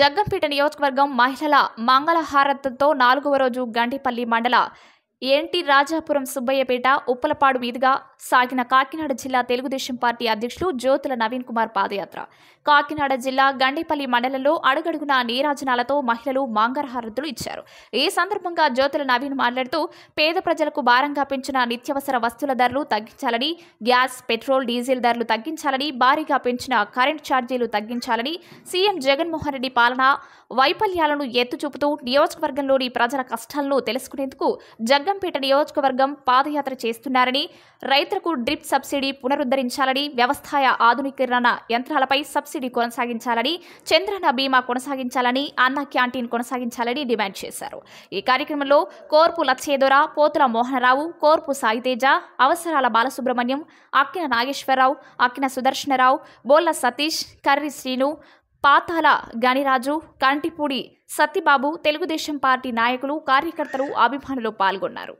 జగ్గంపేట నియోజకవర్గం మహిళల మంగళహారతతో నాలుగవ రోజు గంటిపల్లి మండల ఎన్టీ రాజాపురం సుబ్బయ్యపేట ఉప్పలపాడు మీదుగా సాగిన కాకినాడ జిల్లా తెలుగుదేశం పార్టీ అధ్యక్షులు జ్యోతుల నవీన్ కుమార్ పాదయాత్ర కాకినాడ జిల్లా గండేపల్లి మండలంలో అడుగడుగున నీరాజనాలతో మహిళలు మాంగరహారతులు ఇచ్చారు ఈ సందర్భంగా జ్యోతుల నవీన్ మాట్లాడుతూ పేద ప్రజలకు భారంగా పెంచిన నిత్యావసర వస్తువుల ధరలు తగ్గించాలని గ్యాస్ పెట్రోల్ డీజిల్ ధరలు తగ్గించాలని భారీగా పెంచిన కరెంట్ ఛార్జీలు తగ్గించాలని సీఎం జగన్మోహన్ రెడ్డి పాలన వైఫల్యాలను ఎత్తుచూపుతూ నియోజకవర్గంలోని ప్రజల కష్టాలను తెలుసుకునేందుకు జగన్ జగ్గంపేట నియోజకవర్గం పాదయాత్ర చేస్తున్నారని రైతులకు డ్రిప్ సబ్సిడీ పునరుద్ధరించాలని వ్యవస్థాయ ఆధునీకరణ యంత్రాలపై సబ్సిడీ కొనసాగించాలని చంద్రన బీమా కొనసాగించాలని అన్న క్యాంటీన్ కొనసాగించాలని డిమాండ్ చేశారు ఈ కార్యక్రమంలో కోర్పు లచ్చేదొర పోతుల మోహనరావు కోర్పు సాయితేజ అవసరాల బాలసుబ్రహ్మణ్యం అక్కిన నాగేశ్వరరావు అక్కిన సుదర్శనరావు బోల్ల సతీష్ కర్రి శ్రీను పాతాల గణిరాజు కంటిపూడి సత్తిబాబు తెలుగుదేశం పార్టీ నాయకులు కార్యకర్తలు అభిమానులు పాల్గొన్నారు